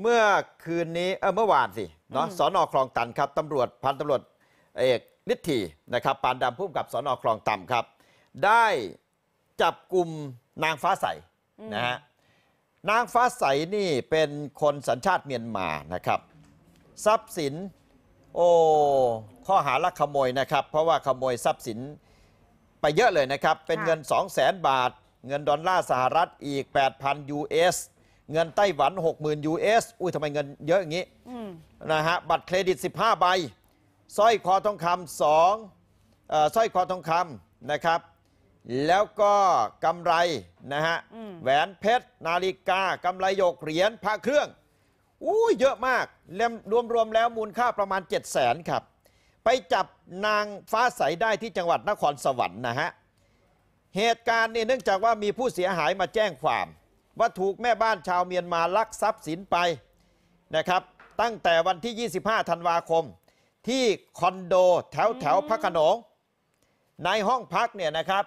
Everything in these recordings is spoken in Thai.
เมื่อคืนนี้เออเมื่อวานสิเนาะสอนอคลองตันครับตำรวจพันตำรวจเอกนิตินะครับปานดำพุ่มกับสอนอคลองตันครับ ได้จับกลุ่มนางฟ้าใสนะฮะนางฟ้าใสนี่เป็นคนสัญชาติเมียนมานะครับ ทรัพย์สิน โอ้ข้อหาลักขโมยนะครับ เพราะว่าขโมยทรัพย์สินไปเยอะเลยนะครับเป็นเงิน2 0 0 0 0 0 บาท เงินดอลลาร์สหรัฐอีก 8,000 US เงินไต้หวัน60,000ูเอุ้ยทำไมเงินเยอะอย่างนี้นะฮะบัตรเครดิต 15ใบสร้อยคอทองคำสองสร้อยคอทองคำนะครับ แล้วก็กำไรนะฮะแหวนเพชร นาฬิกากำไรหยกเหรียญพระเครื่องอู้เยอะมากเรวมรวมแล้วมูลค่าประมาณ7 0 0 0 0 0ครับไปจับนางฟ้าใสได้ที่จังหวัดนครสวรรค์นะฮะ เหตุการณ์นี่เนื่องจากว่ามีผู้เสียหายมาแจ้งความว่าถูกแม่บ้านชาวเมียนมา ลักทรัพย์สินไปนะครับ ตั้งแต่วันที่ 25 ธันวาคม ที่คอนโดแถวแถวพระขนง ในห้องพักเนี่ยนะครับ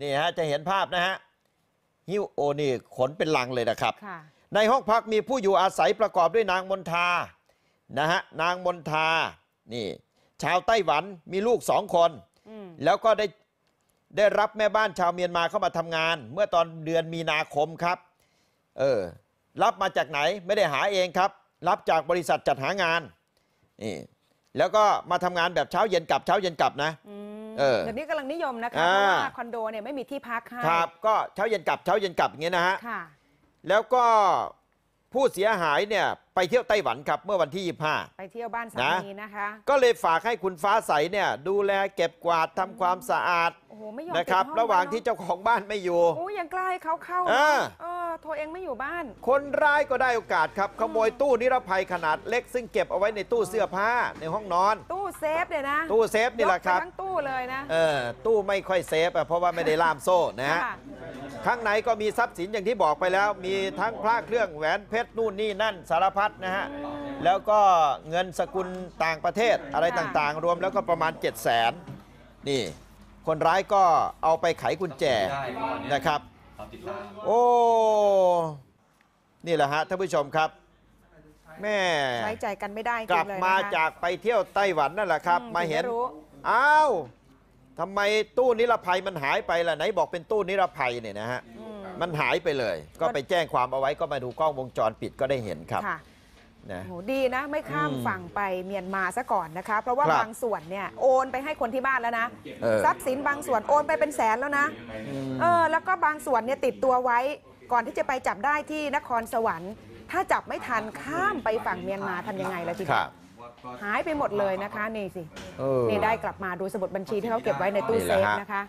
นี่ฮะ จะเห็นภาพนะฮะฮิวโอ นี่ ขนเป็นลังเลยนะครับ ในห้องพักมีผู้อยู่อาศัยประกอบด้วยนางมนทา นะฮะ นางมนทานี่ ชาวไต้หวันมีลูกสองคน แล้วก็ได้ได้รับแม่บ้านชาวเมียนมาเข้ามาทำงาน เมื่อตอนเดือนมีนาคมครับเออ รับมาจากไหนไม่ได้หาเองครับ รับจากบริษัทจัดหางานนี่แล้วก็มาทำงานแบบเช้าเย็นกลับ เช้าเย็นกลับนะเดี๋ยวนี้กำลังนิยมนะคะเพราะว่าคอนโดเนี่ยไม่มีที่พักให้ครับก็เช้าเย็นกลับเช้าเย็นกลับอย่างเงี้ยนะฮะแล้วก็ผู้เสียหายเนี่ยไปเที่ยวไต้หวันครับเมื่อวันที่25ไปเที่ยวบ้านสามีนะคะก็เลยฝากให้คุณฟ้าใสเนี่ย ดูแลเก็บกวาดทำความสะอาดนะครับ ระหว่างที่เจ้าของบ้านไม่อยู่โอ้ยังใกล้เขาเข้าตัวเองไม่อยู่บ้าน คนร้ายก็ได้โอกาสครับขโมยตู้นิรภัยขนาดเล็ก ซึ่งเก็บเอาไว้ในตู้เสื้อผ้าในห้องนอน ตู้เซฟเลยนะ ตู้เซฟนี่แหละครับทั้งตู้เลยนะเออตู้ไม่ค่อยเซฟเพราะว่าไม่ได้ล่ามโซ่นะฮะ ข้างในก็มีทรัพย์สินอย่างที่บอกไปแล้ว มีทั้งพระเครื่องแหวนเพชรนู่นนี่นั่นสารพัดนะฮะแล้วก็เงินสกุลต่างประเทศอะไรต่างๆ รวมแล้วก็ประมาณ 7 0 0 0 0 0 นี่ คนร้ายก็เอาไปไขกุญแจนะครับโอ้นี่แหละฮะ ท่านผู้ชมครับ แม่ใช้ใจกันไม่ได้กลับะะมาจากไปเที่ยวไต้หวันนั่นแหละครับมมาเห็นอ้าวทำไมตู้นิรภัยมันหายไปล่ะไหนบอกเป็นตู้นิรภัยเนี่ยนะฮะมมันหายไปเลย ก็ไปแจ้งความเอาไว้ก็มาดูกล้องวงจรปิดก็ได้เห็นครับนะดีนะไม่ข้ามฝั่งไปเมียนมาซะก่อนนะคะ เพราะว่าบบางส่วนเนี่ยโอนไปให้คนที่บ้านแล้วนะ ทรัพย์สินบางส่วนโอนไปเป็นแสนแล้วนะ เออแล้วก็บางส่วนเนี่ยติดตัวไว้ก่อนที่จะไปจับได้ที่นครสวรรค์ ถ้าจับไม่ทันข้ามไปฝั่งเมียนมาทำยังไงล่ะทีนี้หายไปหมดเลยนะคะ นี่สิเนี่ได้กลับมาดูสมุดบัญชีที่เขาเก็บไว้ในตู้เซฟนะคะ